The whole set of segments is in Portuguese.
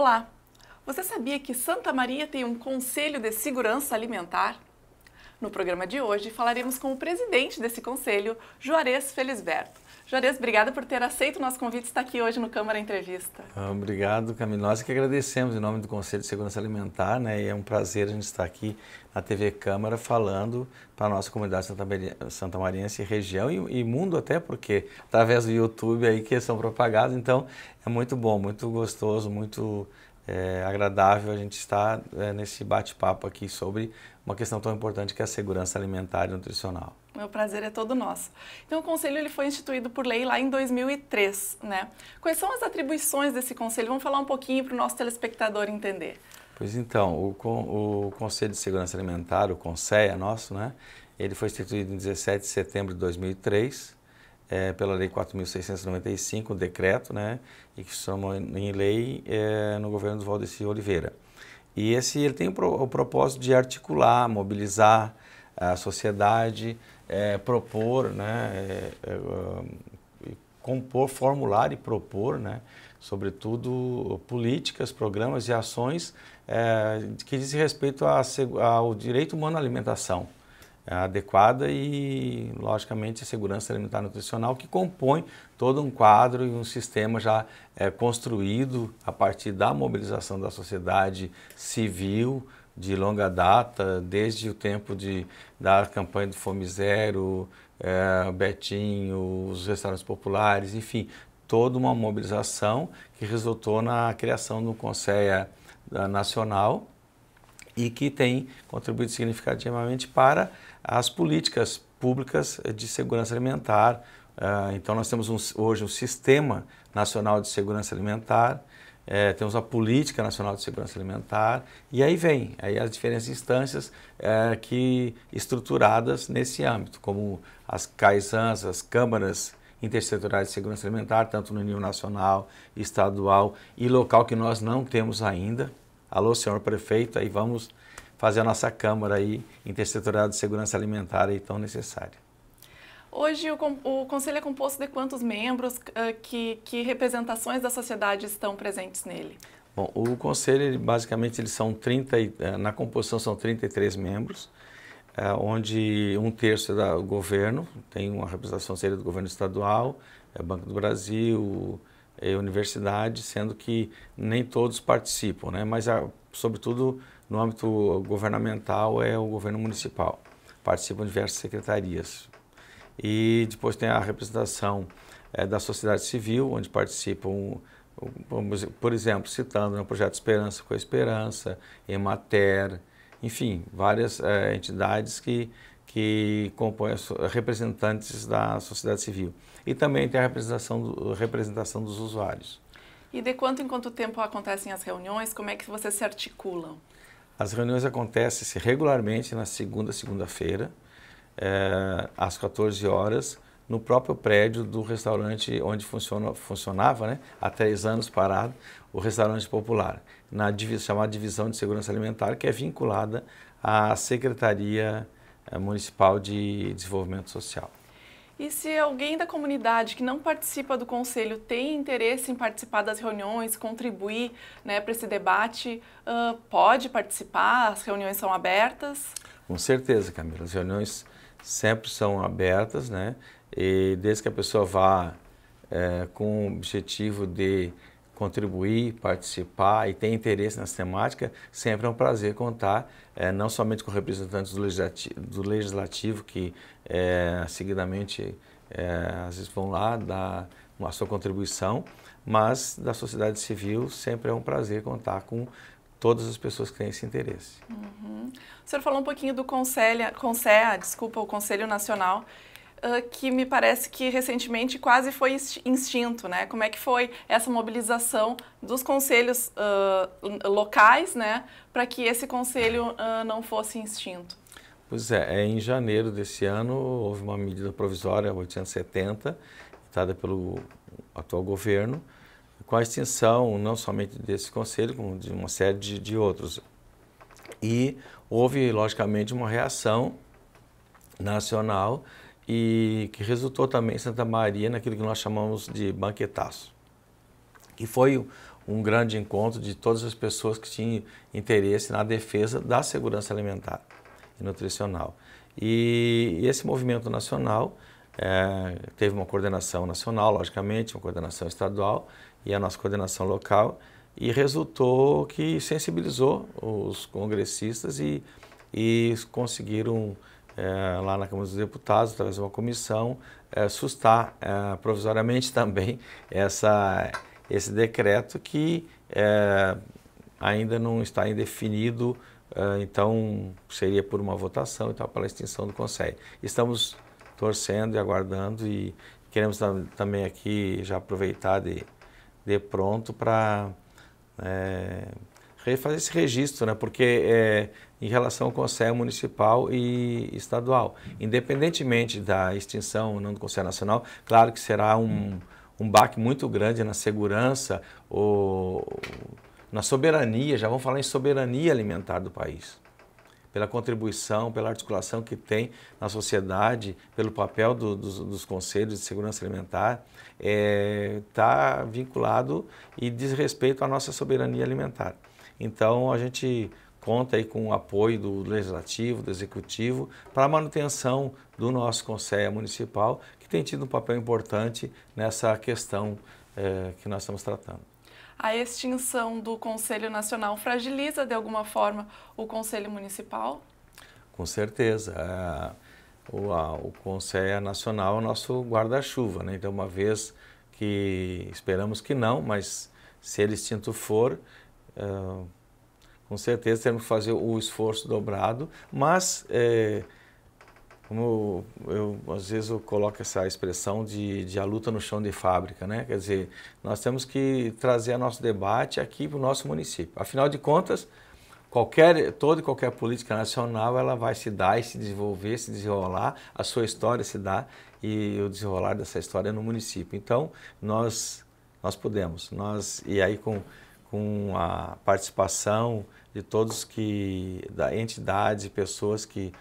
Olá! Você sabia que Santa Maria tem um Conselho de Segurança Alimentar? No programa de hoje falaremos com o presidente desse conselho, Juarez Felisberto. Juarez, obrigada por ter aceito o nosso convite e estar aqui hoje no Câmara Entrevista. Ah, obrigado, Camila. Nós é que agradecemos em nome do Conselho de Segurança Alimentar, né? E é um prazer a gente estar aqui na TV Câmara falando para a nossa comunidade santamariense, região e, e, mundo até, porque através do YouTube aí que são propagados, então é muito bom, muito gostoso, muito é, agradável a gente estar é, nesse bate-papo aqui sobre uma questão tão importante que é a segurança alimentar e nutricional. Meu prazer é todo nosso. Então, o conselho ele foi instituído por lei lá em 2003, né? Quais são as atribuições desse conselho? Vamos falar um pouquinho para o nosso telespectador entender. Pois então, o, o Conselho de Segurança Alimentar, o CONSEA nosso, né? Ele foi instituído em 17 de setembro de 2003, é, pela Lei 4.695, o decreto, né? E que somou em lei é, no governo do Valdeci Oliveira. E esse ele tem o, pro, o propósito de articular, mobilizar, a sociedade, é, propor, né, é, é, compor, formular e propor, né, sobretudo políticas, programas e ações é, que dizem respeito a, ao direito humano à alimentação é, adequada e, logicamente, a segurança alimentar e nutricional, que compõe todo um quadro e um sistema já é, construído a partir da mobilização da sociedade civil, de longa data, desde o tempo de, da campanha do Fome Zero, é, Betinho, os restaurantes populares, enfim, toda uma mobilização que resultou na criação do Conselho eh, Nacional e que tem contribuído significativamente para as políticas públicas de segurança alimentar. Eh, então, nós temos um, hoje um Sistema Nacional de Segurança Alimentar, é, temos a Política Nacional de Segurança Alimentar, e aí vem aí as diferentes instâncias é, que estruturadas nesse âmbito, como as CAISANs, as câmaras intersetoriais de segurança alimentar, tanto no nível nacional, estadual e local, que nós não temos ainda. Alô, senhor prefeito, aí vamos fazer a nossa Câmara aí, intersetorial de segurança alimentar aí tão necessária. Hoje o, o, conselho é composto de quantos membros, uh, que, que, representações da sociedade estão presentes nele? Bom, o conselho ele, basicamente eles são 30, eh, na composição são 33 membros, uh, onde um terço é do governo, tem uma representação seria do governo estadual, é Banco do Brasil, é universidade, sendo que nem todos participam, né? mas a, sobretudo no âmbito governamental é o governo municipal. Participam diversas secretarias, e depois tem a representação é, da sociedade civil, onde participam, vamos, por exemplo, citando né, o projeto Esperança com a Esperança, Emater, enfim, várias é, entidades que, que compõem representantes da sociedade civil. E também tem a representação, representação dos usuários. E de quanto em quanto tempo acontecem as reuniões? Como é que vocês se articulam? As reuniões acontecem regularmente na segunda, segunda-feira é, às 14 horas no próprio prédio do restaurante onde funciona, funcionava, né, há três anos parado, o restaurante popular, na divisão, chamada Divisão de Segurança Alimentar, que é vinculada à Secretaria eh, Municipal de Desenvolvimento Social. E se alguém da comunidade que não participa do conselho tem interesse em participar das reuniões, contribuir né, para esse debate, uh, pode participar? As reuniões são abertas? Com certeza, Camila. As reuniões sempre são abertas, né? E desde que a pessoa vá é, com o objetivo de contribuir, participar e ter interesse nessa temática, sempre é um prazer contar, é, não somente com representantes do Legislativo, do legislativo que é, seguidamente é, às vezes vão lá dar a sua contribuição, mas da sociedade civil sempre é um prazer contar com todas as pessoas que têm esse interesse. Uhum. O senhor falou um pouquinho do Conselho, Conselho desculpa, o Conselho Nacional, uh, que me parece que recentemente quase foi instinto, né? Como é que foi essa mobilização dos conselhos uh, locais, né, para que esse conselho uh, não fosse instinto? Pois é, é, em janeiro desse ano houve uma medida provisória 870, dada pelo atual governo, com a extinção não somente desse conselho, como de uma série de, de outros. E houve, logicamente, uma reação nacional e que resultou também em Santa Maria naquilo que nós chamamos de banquetaço, que foi um grande encontro de todas as pessoas que tinham interesse na defesa da segurança alimentar e nutricional. E esse movimento nacional é, teve uma coordenação nacional, logicamente, uma coordenação estadual e a nossa coordenação local, e resultou que sensibilizou os congressistas e, e conseguiram, é, lá na Câmara dos Deputados, através de uma comissão, é, sustar é, provisoriamente também essa, esse decreto que ainda não está indefinido, então seria por uma votação e então, tal, pela extinção do Conselho. Estamos torcendo e aguardando e queremos tam também aqui já aproveitar de de pronto para é, né, esse registro, né? porque é, em relação ao Conselho Municipal e Estadual, independentemente da extinção ou não do Conselho Nacional, claro que será um, um baque muito grande na segurança ou na soberania, já vamos falar em soberania alimentar do país pela contribuição, pela articulação que tem na sociedade, pelo papel do, dos, dos, conselhos de segurança alimentar está é, tá vinculado e diz respeito à nossa soberania alimentar. Então, a gente conta aí com o apoio do Legislativo, do Executivo, para a manutenção do nosso Conselho Municipal, que tem tido um papel importante nessa questão é, que nós estamos tratando. A extinção do Conselho Nacional fragiliza, de alguma forma, o Conselho Municipal? Com certeza. Ah, o, Conselho Nacional é o nosso guarda-chuva, né? Então, uma vez que esperamos que não, mas se ele extinto for, uh, com certeza temos que fazer o esforço dobrado, mas é, como eu, eu, às vezes eu coloco essa expressão de, de, a luta no chão de fábrica, né? Quer dizer, nós temos que trazer nosso debate aqui para o nosso município. Afinal de contas, qualquer, toda e qualquer política nacional ela vai se dar e se desenvolver, se desenrolar, a sua história se dá e o desenrolar dessa história é no município. Então, nós, nós podemos. Nós, e aí com, com a participação de todos que, da entidade, pessoas que,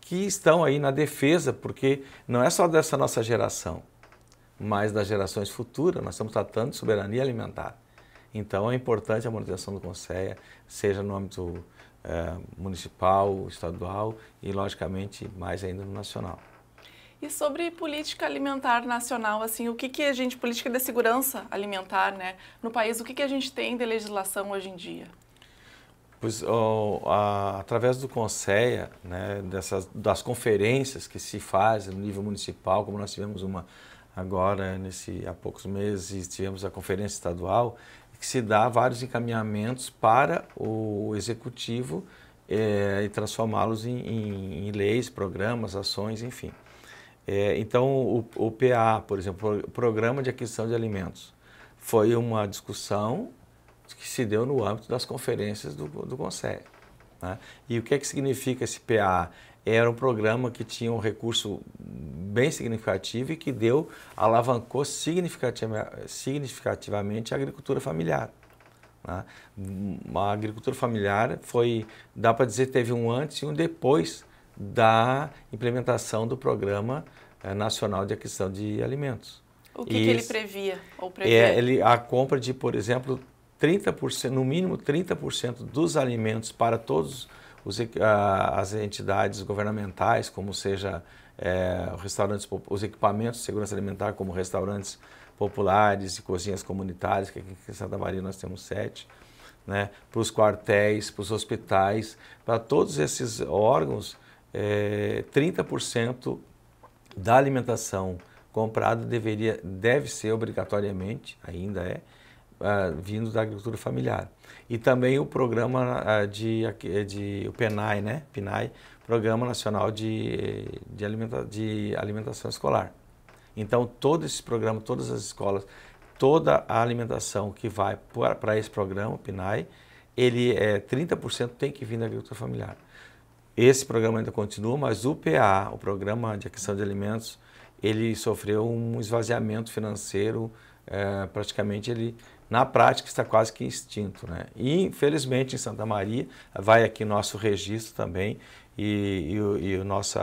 que estão aí na defesa, porque não é só dessa nossa geração, mas das gerações futuras, nós estamos tratando de soberania alimentar. Então é importante a manutenção do Conselho, seja no âmbito eh, municipal, estadual e, logicamente, mais ainda no nacional. E sobre política alimentar nacional, assim, o que, que a gente, política de segurança alimentar, né, no país, o que, que a gente tem de legislação hoje em dia? Pois, oh, a, através do Conselho, né, dessas, das conferências que se fazem no nível municipal, como nós tivemos uma agora nesse há poucos meses, tivemos a conferência estadual, que se dá vários encaminhamentos para o executivo é, e transformá-los em, em, em, leis, programas, ações, enfim. É, então, o, o, PA, por exemplo, Programa de Aquisição de Alimentos, foi uma discussão que se deu no âmbito das conferências do, do Conselho. Né? E o que é que significa esse PA? era um programa que tinha um recurso bem significativo e que deu, alavancou significativamente a agricultura familiar. Né? A agricultura familiar foi, dá para dizer, teve um antes e um depois da implementação do Programa eh, Nacional de Aquisição de Alimentos. O que, que ele previa? Ou é, previa? É, ele, a compra de, por exemplo, 30%, no mínimo 30% dos alimentos para todos os os, as entidades governamentais, como seja é, restaurantes, os equipamentos de segurança alimentar, como restaurantes populares e cozinhas comunitárias, que aqui em Santa Maria nós temos sete, né, para os quartéis, para os hospitais, para todos esses órgãos, é, 30% da alimentação comprada deveria, deve ser obrigatoriamente, ainda é, uh, ah, vindos da agricultura familiar. E também o programa uh, de, de, o PNai né? PNAE, Programa Nacional de, de, alimenta, de Alimentação Escolar. Então, todo esse programa, todas as escolas, toda a alimentação que vai para esse programa, o PNAE, ele é 30% tem que vir da agricultura familiar. Esse programa ainda continua, mas o PA, o Programa de Aquisição de Alimentos, ele sofreu um esvaziamento financeiro, é, praticamente ele na prática está quase que extinto. Né? E, infelizmente, em Santa Maria, vai aqui nosso registro também e, e, e o nosso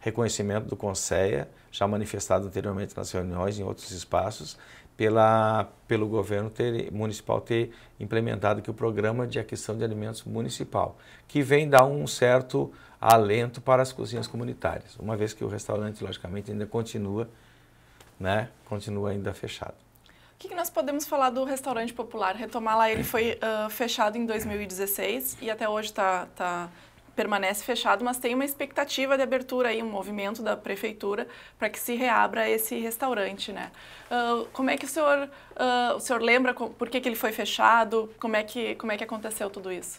reconhecimento do conselho já manifestado anteriormente nas reuniões em outros espaços, pela, pelo governo ter, municipal ter implementado aqui o programa de aquisição de alimentos municipal, que vem dar um certo alento para as cozinhas comunitárias, uma vez que o restaurante, logicamente, ainda continua, né, continua ainda fechado. O que, que, nós podemos falar do restaurante popular? Retomar lá, ele foi uh, fechado em 2016 e até hoje tá, tá, permanece fechado, mas tem uma expectativa de abertura aí, um movimento da prefeitura para que se reabra esse restaurante, né? Uh, como é que o senhor, uh, o senhor lembra com, por que, que ele foi fechado? Como é, que, como é que aconteceu tudo isso?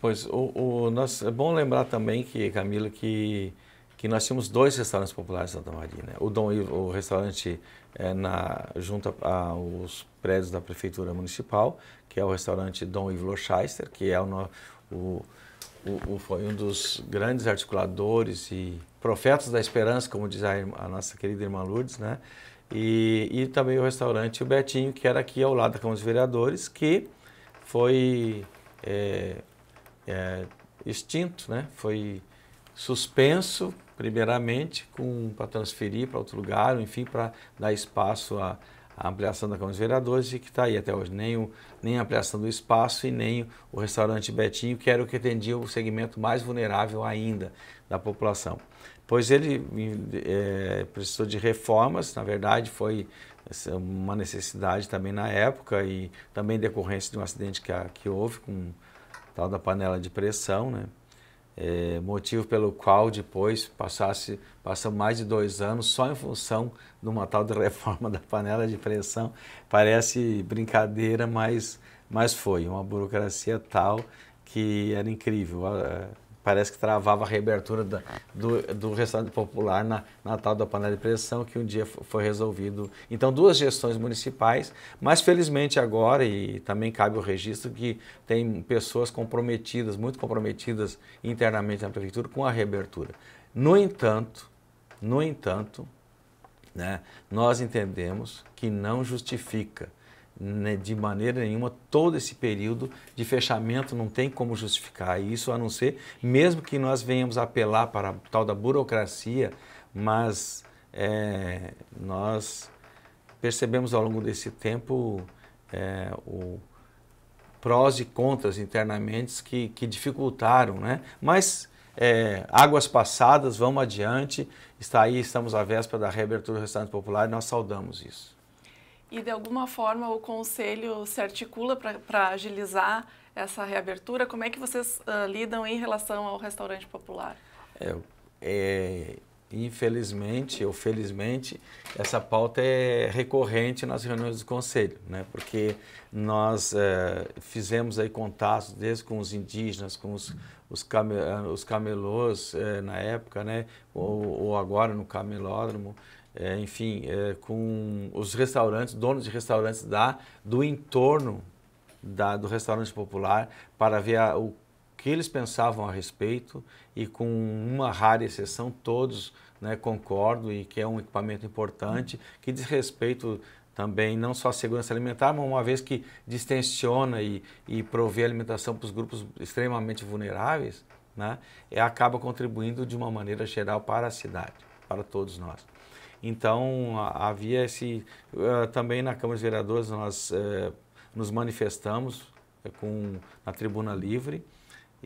Pois, o, o, nós, é bom lembrar também que, Camila que que nós tínhamos dois restaurantes populares em Santa Maria. Né? O Dom Ivo, o restaurante é na, junto aos prédios da Prefeitura Municipal, que é o restaurante Dom Ivo Lochaister, que é o, o, o, foi um dos grandes articuladores e profetas da esperança, como diz a, a nossa querida irmã Lourdes, né? E, e, também o restaurante O Betinho, que era aqui ao lado da Câmara dos Vereadores, que foi é, é, extinto, né? foi suspenso primeiramente para transferir para outro lugar, enfim, para dar espaço à ampliação da Câmara dos Vereadores e que está aí até hoje. Nem, o, nem a ampliação do espaço e nem o restaurante Betinho, que era o que atendia o segmento mais vulnerável ainda da população. Pois ele é, precisou de reformas, na verdade foi uma necessidade também na época e também decorrência de um acidente que, que houve com tal da panela de pressão, né? É, motivo pelo qual depois passasse passou mais de dois anos só em função de uma tal de reforma da panela de pressão. Parece brincadeira, mas, mas foi uma burocracia tal que era incrível parece que travava a reabertura da, do, do, restaurante popular na, na tal da panela de pressão, que um dia foi resolvido. Então, duas gestões municipais, mas felizmente agora, e também cabe o registro, que tem pessoas comprometidas, muito comprometidas internamente na prefeitura com a reabertura. No entanto, no entanto, né, nós entendemos que não justifica né, de maneira nenhuma todo esse período de fechamento não tem como justificar isso a não ser mesmo que nós venhamos apelar para a tal da burocracia mas é, nós percebemos ao longo desse tempo é, o prós e contras internamente que, que dificultaram né mas é, águas passadas vamos adiante está aí estamos à véspera da reabertura do restaurante popular e nós saudamos isso e de alguma forma o conselho se articula para agilizar essa reabertura? Como é que vocês uh, lidam em relação ao restaurante popular? É, é, infelizmente ou felizmente, essa pauta é recorrente nas reuniões do conselho, né? porque nós é, fizemos aí contatos desde com os indígenas, com os, os, came, ah, os camelôs eh, na época, né? ou, ou agora no camelódromo, é, enfim, é, com os restaurantes, donos de restaurantes da, do entorno da, do restaurante popular, para ver a, o que eles pensavam a respeito e com uma rara exceção todos né, concordo e que é um equipamento importante que diz respeito também não só à segurança alimentar, mas uma vez que distensiona e, e provê alimentação para os grupos extremamente vulneráveis, né, é, acaba contribuindo de uma maneira geral para a cidade, para todos nós. Então, havia esse. Eh, também na Câmara dos Vereadores nós eh, nos manifestamos eh, com, na Tribuna Livre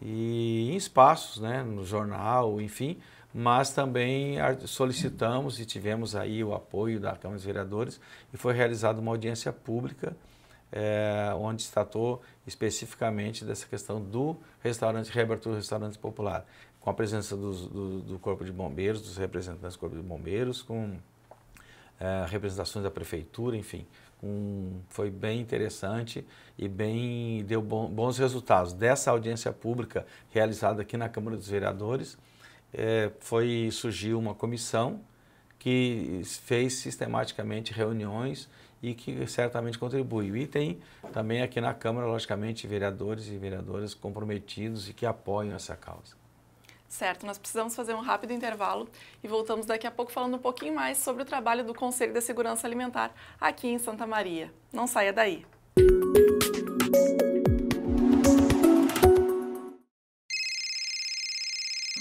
e em espaços, né, no jornal, enfim, mas também solicitamos e tivemos aí o apoio da Câmara dos Vereadores e foi realizada uma audiência pública onde se tratou especificamente dessa questão do restaurante, reabertura do restaurante popular com a presença do, do, Corpo de Bombeiros, dos representantes do Corpo de Bombeiros, com é, representações da Prefeitura, enfim. Um, foi bem interessante e bem deu bom, bons resultados. Dessa audiência pública realizada aqui na Câmara dos Vereadores, é, foi surgiu uma comissão que fez sistematicamente reuniões e que certamente contribuiu. E tem também aqui na Câmara, logicamente, vereadores e vereadoras comprometidos e que apoiam essa causa. Certo, nós precisamos fazer um rápido intervalo e voltamos daqui a pouco falando um pouquinho mais sobre o trabalho do Conselho da Segurança Alimentar aqui em Santa Maria. Não saia daí.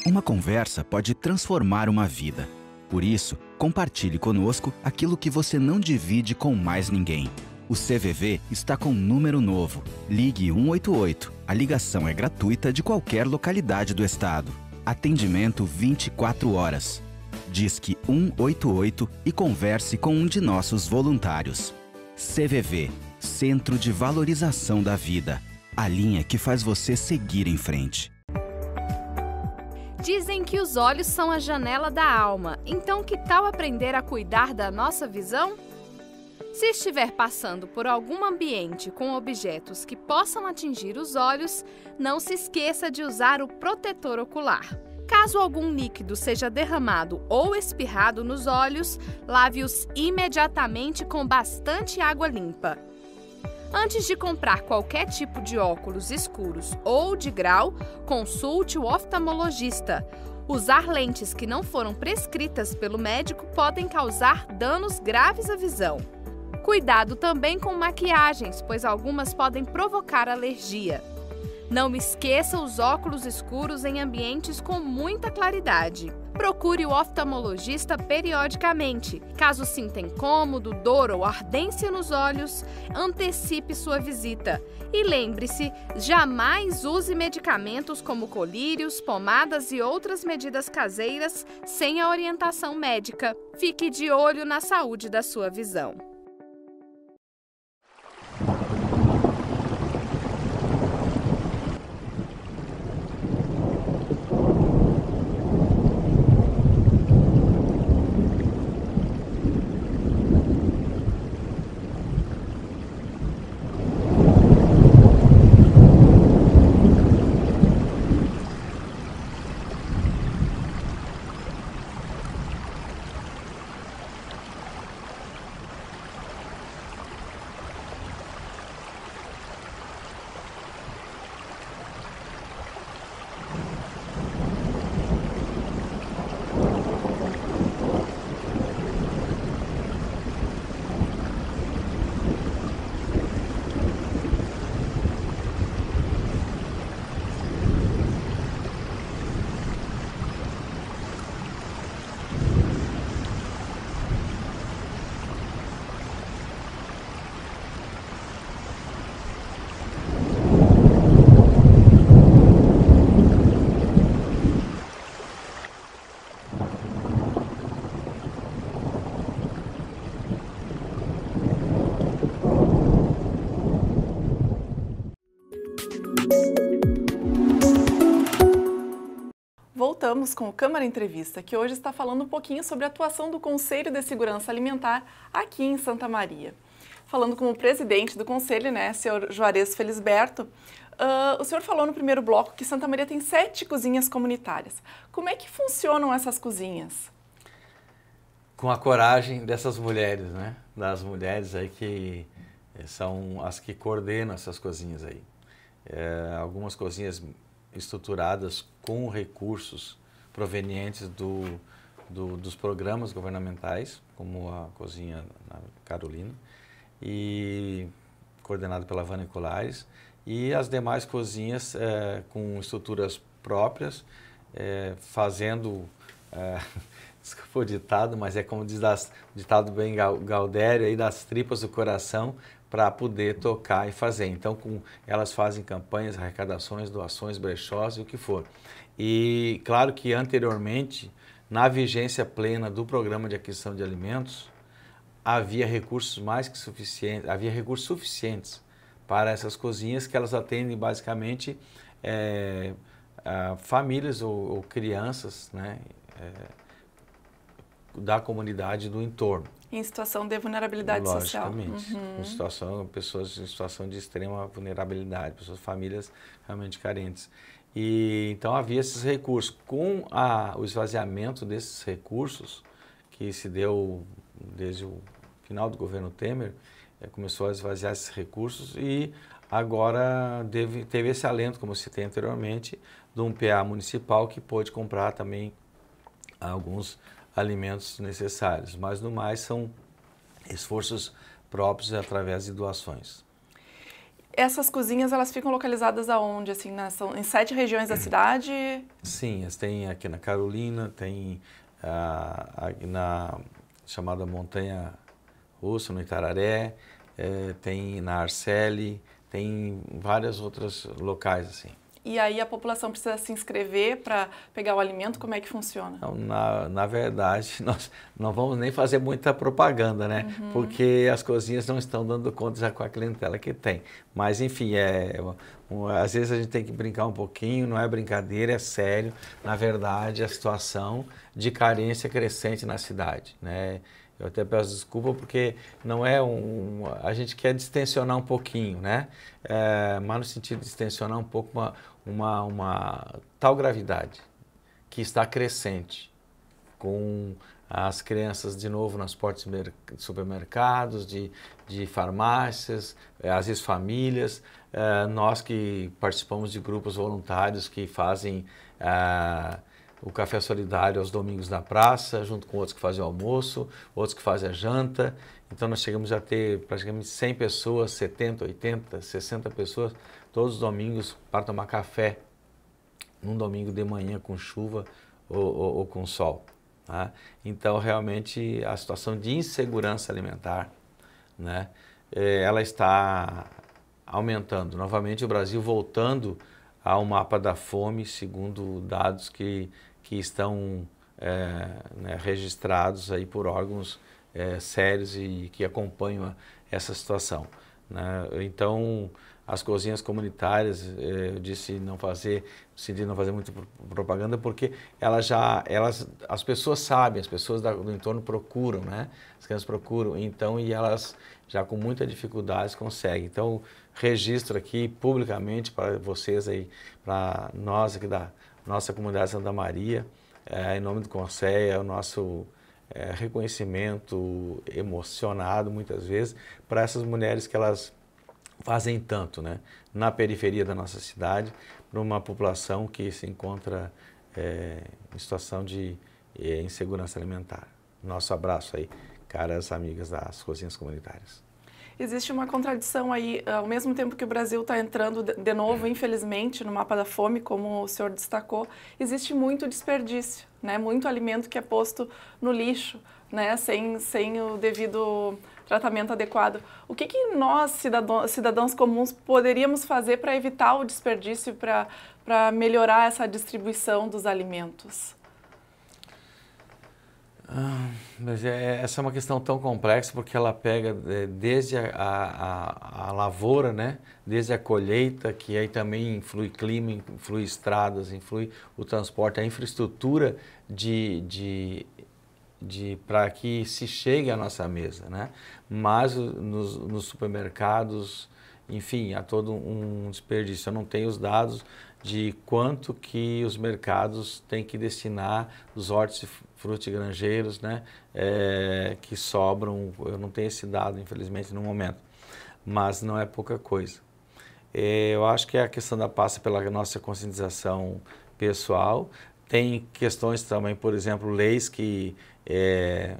Uma conversa pode transformar uma vida. Por isso, compartilhe conosco aquilo que você não divide com mais ninguém. O CVV está com um número novo. Ligue 188. A ligação é gratuita de qualquer localidade do estado. Atendimento 24 horas. Disque 188 e converse com um de nossos voluntários. CVV Centro de Valorização da Vida a linha que faz você seguir em frente. Dizem que os olhos são a janela da alma, então que tal aprender a cuidar da nossa visão? Se estiver passando por algum ambiente com objetos que possam atingir os olhos, não se esqueça de usar o protetor ocular. Caso algum líquido seja derramado ou espirrado nos olhos, lave-os imediatamente com bastante água limpa. Antes de comprar qualquer tipo de óculos escuros ou de grau, consulte o oftalmologista. Usar lentes que não foram prescritas pelo médico podem causar danos graves à visão. Cuidado também com maquiagens, pois algumas podem provocar alergia. Não esqueça os óculos escuros em ambientes com muita claridade. Procure o oftalmologista periodicamente. Caso sinta incômodo, dor ou ardência nos olhos, antecipe sua visita. E lembre-se, jamais use medicamentos como colírios, pomadas e outras medidas caseiras sem a orientação médica. Fique de olho na saúde da sua visão. Vamos com o Câmara Entrevista, que hoje está falando um pouquinho sobre a atuação do Conselho de Segurança Alimentar aqui em Santa Maria. Falando com o presidente do Conselho, né, senhor Juarez Felisberto, uh, o senhor falou no primeiro bloco que Santa Maria tem sete cozinhas comunitárias. Como é que funcionam essas cozinhas? Com a coragem dessas mulheres, né? Das mulheres aí que eh, são as que coordenam essas cozinhas aí. É, algumas cozinhas estruturadas com recursos provenientes do, do, dos programas governamentais, como a Cozinha Carolina, e coordenado pela Vânia Colares, e as demais cozinhas é, com estruturas próprias, é, fazendo, é, desculpa o ditado, mas é como diz das, ditado bem Galdério, aí das tripas do coração para poder tocar e fazer. Então, com, elas fazem campanhas, arrecadações, doações, brechós e o que for. E claro que anteriormente, na vigência plena do programa de aquisição de alimentos, havia recursos mais que suficientes, havia recursos suficientes para essas cozinhas que elas atendem basicamente é, famílias ou, ou, crianças, né? É, da comunidade do entorno. Em situação de vulnerabilidade Logicamente, social. Uhum. Em situação pessoas em situação de extrema vulnerabilidade, pessoas famílias realmente carentes. E então havia esses recursos. Com a, o esvaziamento desses recursos, que se deu desde o final do governo Temer, é, começou a esvaziar esses recursos e agora teve, teve esse alento, como citei anteriormente, de um PA municipal que pôde comprar também alguns alimentos necessários. Mas no mais são esforços próprios através de doações. Essas cozinhas, elas ficam localizadas aonde? Assim, na, né? são em sete regiões da uhum. cidade? Sim, tem aqui na Carolina, tem ah, na chamada Montanha Russa, no Itararé, eh, tem na Arcele, tem várias outras locais, assim e aí a população precisa se inscrever para pegar o alimento? Como é que funciona? Não, na, na verdade, nós não vamos nem fazer muita propaganda, né? Uhum. Porque as cozinhas não estão dando conta já com a clientela que tem. Mas, enfim, é, é às vezes a gente tem que brincar um pouquinho, não é brincadeira, é sério. Na verdade, a situação de carência crescente na cidade, né? Eu até peço desculpa porque não é um. A gente quer distensionar um pouquinho, né? É, mas no sentido de distensionar um pouco uma, uma, uma tal gravidade que está crescente com as crianças de novo nas portas de supermercados, de, de farmácias, às eh, vezes famílias. Eh, nós que participamos de grupos voluntários que fazem ah, o café solidário aos domingos na praça, junto com outros que fazem o almoço, outros que fazem a janta. Então nós chegamos a ter praticamente 100 pessoas, 70, 80, 60 pessoas todos os domingos para tomar café, num domingo de manhã com chuva ou, ou, ou com sol. Tá? Então, realmente, a situação de insegurança alimentar, né, eh, ela está aumentando. Novamente, o Brasil voltando ao mapa da fome, segundo dados que, que estão é, né, registrados aí por órgãos é, sérios e que acompanham essa situação. Né? Então, as cozinhas comunitárias, eh, eu disse não fazer, decidi não fazer muito propaganda porque elas já, elas, as pessoas sabem, as pessoas do entorno procuram, né? As crianças procuram, então e elas já com muita dificuldade conseguem. Então registro aqui publicamente para vocês aí, para nós aqui da nossa comunidade Santa Maria, é, em nome do Conselho, é o nosso é, reconhecimento emocionado muitas vezes para essas mulheres que elas fazem tanto né, na periferia da nossa cidade para uma população que se encontra é, em situação de é, insegurança alimentar. Nosso abraço aí, caras amigas das cozinhas comunitárias existe uma contradição aí, eh, ao mesmo tempo que o Brasil está entrando de novo, infelizmente, no mapa da fome, como o senhor destacou, existe muito desperdício, né? muito alimento que é posto no lixo né, sem, sem o devido tratamento adequado. O que, que nós, cidadão, cidadãos comuns, poderíamos fazer para evitar o desperdício, para melhorar essa distribuição dos alimentos? Ah, é, essa é uma questão tão complexa porque ela pega é, desde a, a, a, lavoura, né? desde a colheita, que aí também influi clima, influi estradas, influi o transporte, a infraestrutura de, de de para que se chegue à nossa mesa, né? Mas nos, nos, supermercados, enfim, há todo um desperdício. Eu não tenho os dados de quanto que os mercados têm que destinar os hortos e frutigranjeiros, né? É, que sobram. Eu não tenho esse dado, infelizmente, no momento. Mas não é pouca coisa. É, eu acho que é a questão da passa pela nossa conscientização pessoal. Tem questões também, por exemplo, leis que é,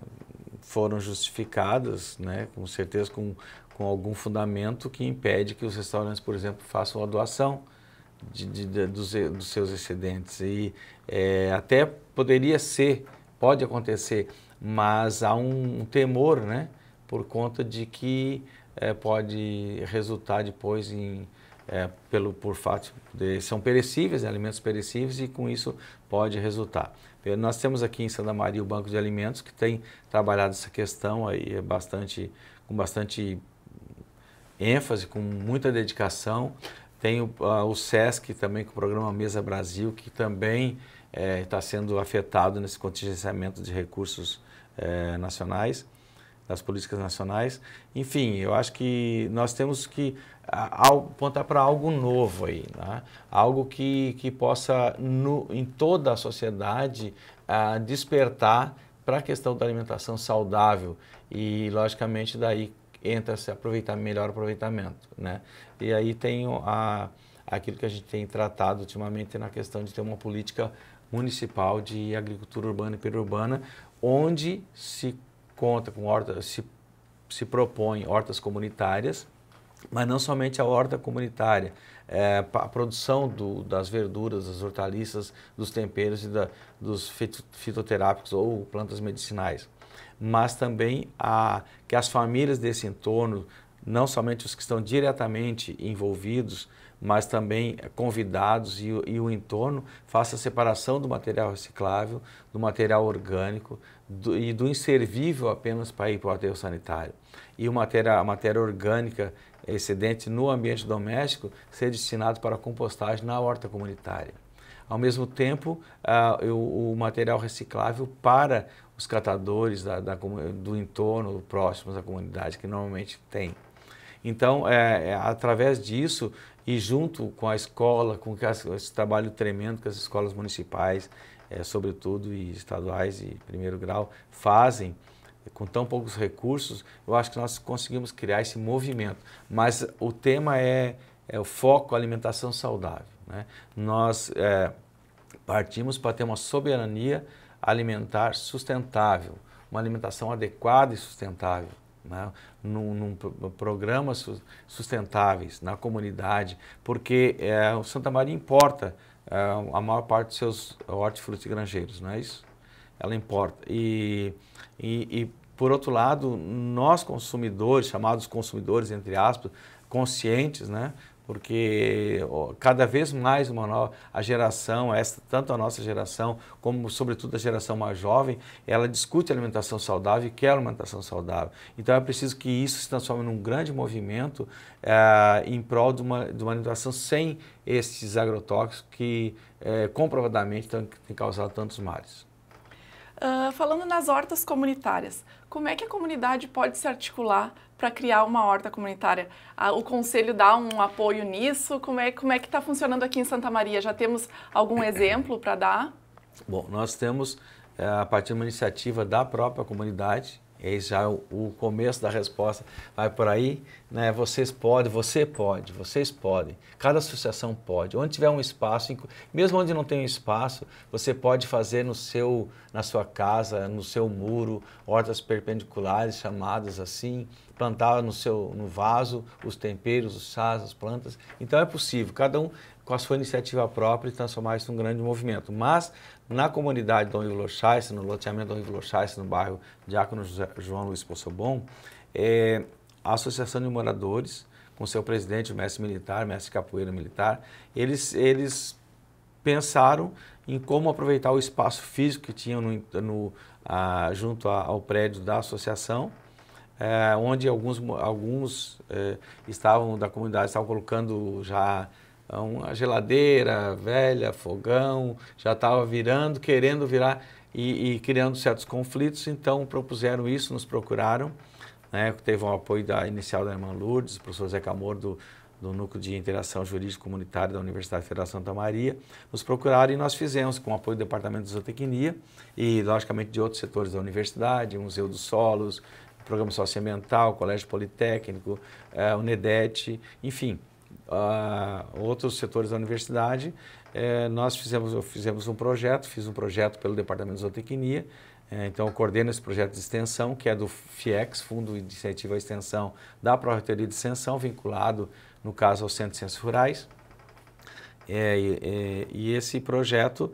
foram justificadas, né, com certeza, com, com algum fundamento que impede que os restaurantes, por exemplo, façam a doação de, de, de dos, dos, seus excedentes. E é, até poderia ser, pode acontecer, mas há um, um temor, né, por conta de que é, pode resultar depois em é, pelo por fato de, são perecíveis, alimentos perecíveis e com isso pode resultar. É, nós temos aqui em Santa Maria o Banco de Alimentos que tem trabalhado essa questão aí é bastante, com bastante ênfase, com muita dedicação. Tem o, a, o SESC também com o programa Mesa Brasil, que também está é, tá sendo afetado nesse contingenciamento de recursos é, nacionais das políticas nacionais. Enfim, eu acho que nós temos que apontar para algo novo aí, né? algo que, que possa, no, em toda a sociedade, despertar para a questão da alimentação saudável e, logicamente, daí entra se aproveitar melhor aproveitamento, né? E aí tem a, aquilo que a gente tem tratado ultimamente na questão de ter uma política municipal de agricultura urbana e periurbana, onde se conta com hortas, se, se propõe hortas comunitárias, mas não somente a horta comunitária, é, a produção do, das verduras, das hortaliças, dos temperos e da, dos fitoterápicos ou plantas medicinais, mas também a, que as famílias desse entorno, não somente os que estão diretamente envolvidos, mas também convidados e, e o entorno, faça a separação do material reciclável, do material orgânico, do, e do inservível apenas para ir para o aterro sanitário e uma matéria, a matéria orgânica excedente no ambiente doméstico ser destinado para compostagem na horta comunitária. Ao mesmo tempo, uh, o, o, material reciclável para os catadores da, da, do entorno, próximos da comunidade, que normalmente tem. Então, é, é, através disso, e junto com a escola, com esse trabalho tremendo que as escolas municipais, é, sobretudo, e estaduais e primeiro grau, fazem eh, com tão poucos recursos, eu acho que nós conseguimos criar esse movimento. Mas o tema é, é o foco alimentação saudável. Né? Nós é, partimos para ter uma soberania alimentar sustentável, uma alimentação adequada e sustentável. Né? Num, num, programas sustentáveis na comunidade, porque é, o Santa Maria importa é, a maior parte dos seus hortifrutis granjeiros, não é isso? Ela importa. E, e, e, por outro lado, nós consumidores, chamados consumidores, entre aspas, conscientes, né? porque cada vez mais uma nova, a geração, essa, tanto a nossa geração como sobretudo a geração mais jovem, ela discute alimentação saudável e quer alimentação saudável. Então é preciso que isso se transforme num grande movimento é, em prol de uma, de uma alimentação sem esses agrotóxicos que é, comprovadamente têm causado tantos males. Ah, falando nas hortas comunitárias, como é que a comunidade pode se articular para criar uma horta comunitária? Ah, o conselho dá um apoio nisso? Como é, como é que está funcionando aqui em Santa Maria? Já temos algum exemplo para dar? Bom, nós temos, é, a partir de uma iniciativa da própria comunidade, esse é já é o, começo da resposta. Vai por aí, né? Vocês podem, você pode, vocês podem. Cada associação pode. Onde tiver um espaço, mesmo onde não tem um espaço, você pode fazer no seu, na sua casa, no seu muro, hortas perpendiculares chamadas assim, plantar no seu, no vaso os temperos, os chás, as plantas. Então é possível. Cada um com a sua iniciativa própria e transformar isso num grande movimento. Mas na comunidade Dom Ivo Lochaise, no loteamento Dom Ivo Lochaise, no bairro Diácono João Luiz Possobon, é, a Associação de Moradores, com seu presidente, o mestre militar, o mestre capoeira militar, eles, eles pensaram em como aproveitar o espaço físico que tinham no, no, a, junto a, ao prédio da associação, é, onde alguns, alguns é, estavam da comunidade estavam colocando já uma então, geladeira velha, fogão, já estava virando, querendo virar e, e, criando certos conflitos. Então propuseram isso, nos procuraram. Né? Teve o um apoio da, inicial da irmã Lourdes, professor Zé Camor, do, do Núcleo de Interação Jurídica Comunitária da Universidade Federal Santa Maria, nos procuraram e nós fizemos, com o apoio do Departamento de Zootecnia e, logicamente, de outros setores da universidade, Museu dos Solos, Programa Socioambiental, Colégio Politécnico, eh, Unedete, enfim, uh, outros setores da universidade, é, nós fizemos, fizemos um projeto, fiz um projeto pelo Departamento de Zootecnia, é, então eu coordeno esse projeto de extensão, que é do FIEX, Fundo de Incentivo à Extensão da Pró-Reitoria de Extensão, vinculado, no caso, ao Centro de Ciências Rurais. É, é, e esse projeto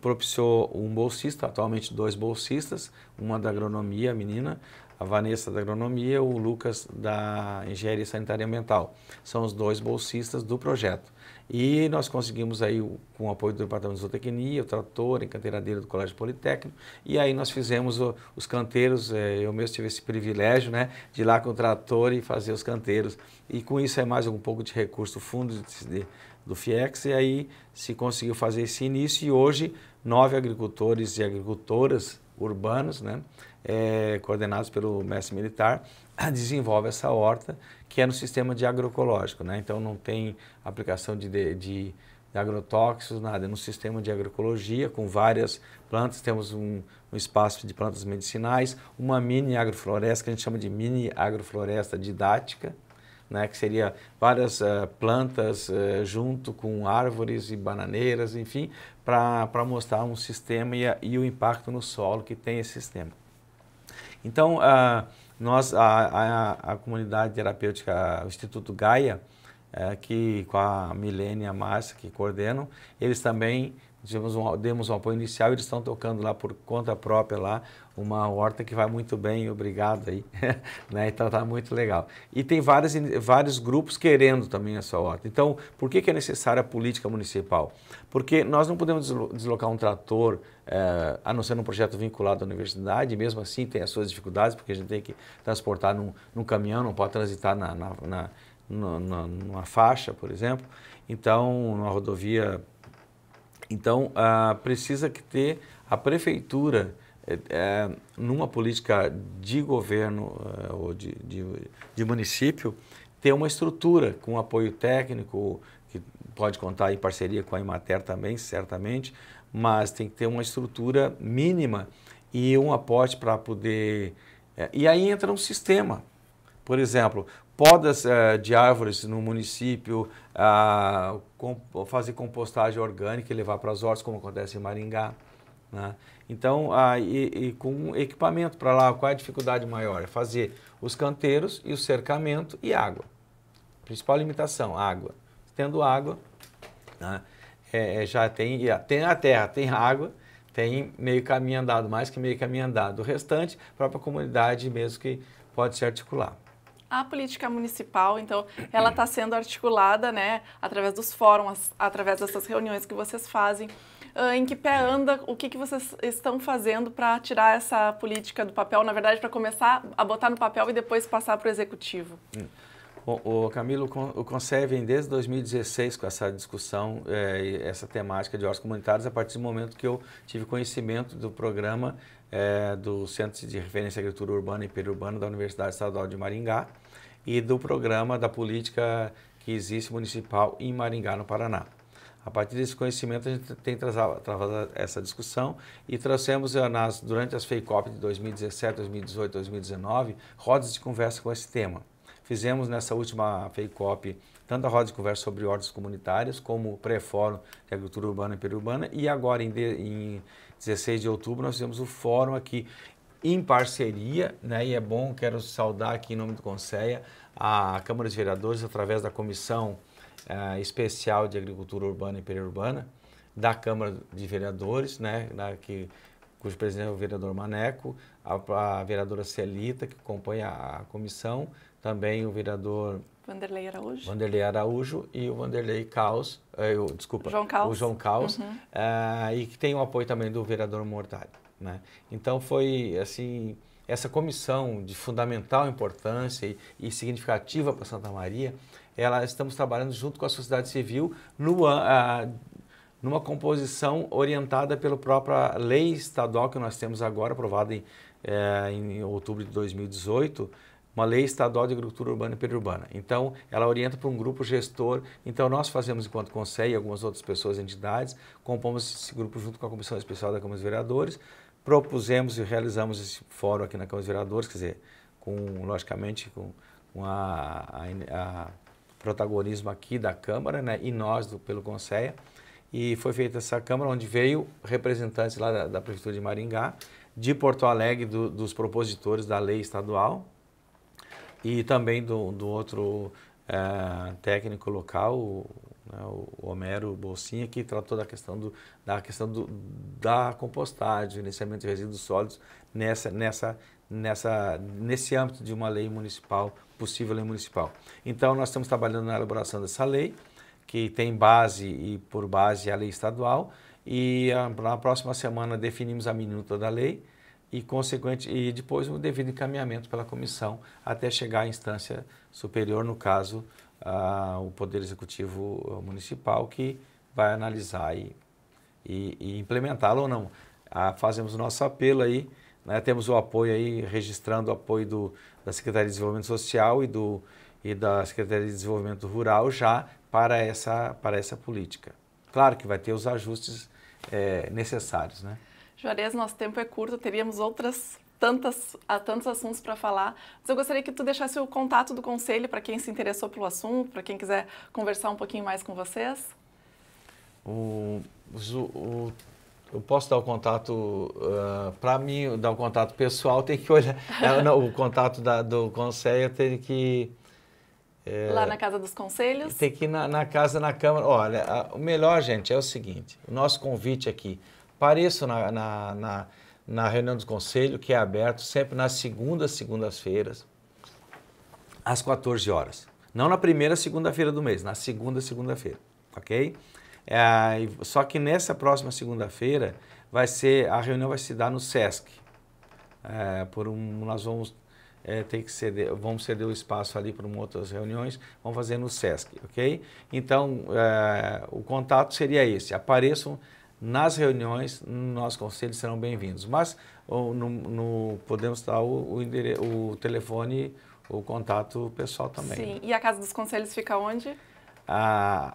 propiciou um bolsista, atualmente dois bolsistas, uma da agronomia, a menina, a Vanessa da Agronomia, o Lucas da Engenharia Sanitária e Ambiental. São os dois bolsistas do projeto. E nós conseguimos aí, com o apoio do Departamento de Zootecnia, o trator, a canteiradeira do Colégio Politécnico, e aí nós fizemos o, os canteiros, eh, eu mesmo tive esse privilégio, né, de ir lá com o trator e fazer os canteiros. E com isso é mais um pouco de recurso fundo de, do FIEX, e aí se conseguiu fazer esse início, e hoje nove agricultores e agricultoras urbanos, né, é, coordenados pelo mestre militar, desenvolve essa horta, que é no sistema de agroecológico. Né? Então, não tem aplicação de, de, de agrotóxicos, nada. É no sistema de agroecologia, com várias plantas, temos um, um espaço de plantas medicinais, uma mini agrofloresta, que a gente chama de mini agrofloresta didática, né, que seria várias uh, plantas uh, junto com árvores e bananeiras, enfim, para mostrar um sistema e, a, e o impacto no solo que tem esse sistema. Então, uh, nós, a, a, a comunidade terapêutica, o Instituto Gaia, é, que com a Milene e a Márcia, que coordenam, eles também tivemos um, demos um apoio inicial, eles estão tocando lá por conta própria lá, uma horta que vai muito bem, obrigado aí, né? Então está muito legal. E tem várias, vários grupos querendo também essa horta. Então, por que, que é necessária a política municipal? Porque nós não podemos deslocar um trator, é, a não ser um projeto vinculado à universidade, mesmo assim tem as suas dificuldades, porque a gente tem que transportar num, num caminhão, não pode transitar na, na, na numa, numa faixa, por exemplo, então, numa rodovia. Então, ah, precisa que ter a prefeitura eh, eh, numa política de governo eh, ou de, de, de, município, ter uma estrutura com apoio técnico, que pode contar em parceria com a Imater também, certamente, mas tem que ter uma estrutura mínima e um aporte para poder. e aí entra um sistema. Por exemplo, podas é, de árvores no município, a, com, fazer compostagem orgânica e levar para as hortas, como acontece em Maringá. Né? Então, a, e, e com equipamento para lá, qual é a dificuldade maior? É fazer os canteiros e o cercamento e água. Principal limitação, água. Tendo água, né? é, é já tem, tem a terra, tem água, tem meio caminho andado, mais que meio caminho andado. O restante, a própria comunidade mesmo que pode se articular a política municipal. Então, ela está sendo articulada né, através dos fóruns, através dessas reuniões que vocês fazem. Uh, em que pé anda, o que, que vocês estão fazendo para tirar essa política do papel, na verdade, para começar a botar no papel e depois passar para o executivo? Hum. Bom, o Camilo, o desde 2016, com essa discussão, eh, essa temática de órgãos comunitários, a partir do momento que eu tive conhecimento do programa é, do Centro de Referência à Agricultura Urbana e Periurbana da Universidade Estadual de Maringá e do programa da política que existe municipal em Maringá, no Paraná. A partir desse conhecimento, a gente tem travado essa discussão e trouxemos eh, nas, durante as FEICOP de 2017, 2018, 2019 rodas de conversa com esse tema. Fizemos nessa última FEICOP tanto a roda de conversa sobre ordens comunitárias, como o pré-fórum de agricultura urbana e periurbana, e agora em, de, em 16 de outubro nós temos o fórum aqui em parceria, né? e é bom, quero saudar aqui em nome do Conselho a Câmara de Vereadores, através da Comissão uh, Especial de Agricultura Urbana e Periurbana, da Câmara de Vereadores, né? Na, que, cujo presidente é o vereador Maneco, a, a vereadora Celita, que compõe a comissão, também o vereador Vanderlei Araújo. Vanderlei Araújo e o Vanderlei Caos, eu, eh, desculpa, João Caos. o João Caos, uhum. uh, e que tem o apoio também do vereador Mortari. Né? Então foi assim essa comissão de fundamental importância e, e significativa para Santa Maria, ela estamos trabalhando junto com a sociedade civil numa, uh, numa composição orientada pela própria lei estadual que nós temos agora aprovada em, uh, em outubro de 2018 uma lei estadual de agricultura urbana e periurbana. Então, ela orienta para um grupo gestor. Então, nós fazemos, enquanto conselho e algumas outras pessoas, entidades, compomos esse grupo junto com a Comissão Especial da Câmara dos Vereadores, propusemos e realizamos esse fórum aqui na Câmara dos Vereadores, quer dizer, com, logicamente, com, com a, a, a protagonismo aqui da Câmara, né, e nós do, pelo Conselho. E foi feita essa Câmara, onde veio representantes lá da, da Prefeitura de Maringá, de Porto Alegre, do, dos propositores da lei estadual, e também do, do outro é, técnico local, o, né, o Homero Bolsinha, que tratou da questão, do, da, questão do, da compostagem, gerenciamento de resíduos sólidos nessa, nessa, nessa, nesse âmbito de uma lei municipal, possível lei municipal. Então, nós estamos trabalhando na elaboração dessa lei, que tem base e por base a lei estadual, e na próxima semana definimos a minuta da lei e consequente e depois o devido encaminhamento pela comissão até chegar à instância superior, no caso a, o Poder Executivo eh, Municipal, que vai analisar e, e, e implementá-lo ou não. Ah, fazemos o nosso apelo aí, né, temos o apoio aí, registrando o apoio do, da Secretaria de Desenvolvimento Social e, do, e da Secretaria de Desenvolvimento Rural já para essa, para essa política. Claro que vai ter os ajustes é, necessários, né? Juarez, nosso tempo é curto, teríamos outras tantas, há tantos assuntos para falar, mas eu gostaria que tu deixasse o contato do conselho para quem se interessou pelo assunto, para quem quiser conversar um pouquinho mais com vocês. O, o eu posso dar o contato, uh, ah, para mim, dar o contato pessoal, tem que olhar. Não, o contato da, do conselho tem que. É, Lá na Casa dos Conselhos? Tem que ir na, na Casa, na Câmara. Olha, a, o melhor, gente, é o seguinte: o nosso convite aqui Pareço na, na, na, na reunião do conselho, que é aberto sempre nas segundas, segundas-feiras, às 14 horas. Não na primeira segunda-feira do mês, na segunda, segunda-feira, ok? É, só que nessa próxima segunda-feira vai ser a reunião vai se dar no Sesc. É, por um, nós vamos é, ter que ceder, vamos ceder o espaço ali para outras reuniões, vamos fazer no Sesc, ok? Então é, o contato seria esse. Apareçam nas reuniões no nosso conselho serão bem-vindos. Mas no, no, podemos dar o, o, endere, o, telefone, o contato pessoal também. Sim, né? e a Casa dos Conselhos fica onde? A,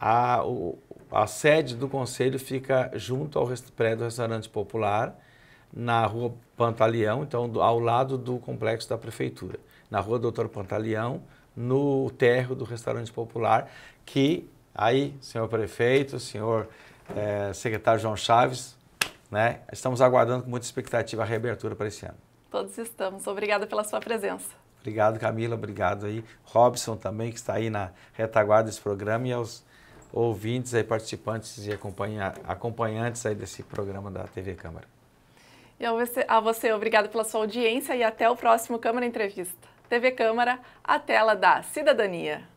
a, o, a sede do conselho fica junto ao prédio do Restaurante Popular, na rua Pantaleão, então do, ao lado do complexo da prefeitura. Na rua Doutor Pantaleão, no térreo do Restaurante Popular, que aí, senhor prefeito, senhor é, secretário João Chaves. Né? Estamos aguardando com muita expectativa a reabertura para esse ano. Todos estamos. Obrigada pela sua presença. Obrigado, Camila. Obrigado aí. Robson também, que está aí na retaguarda desse programa, e aos ouvintes aí, participantes e acompanha, acompanhantes aí desse programa da TV Câmara. E a você, a você, obrigado pela sua audiência e até o próximo Câmara Entrevista. TV Câmara, a tela da cidadania.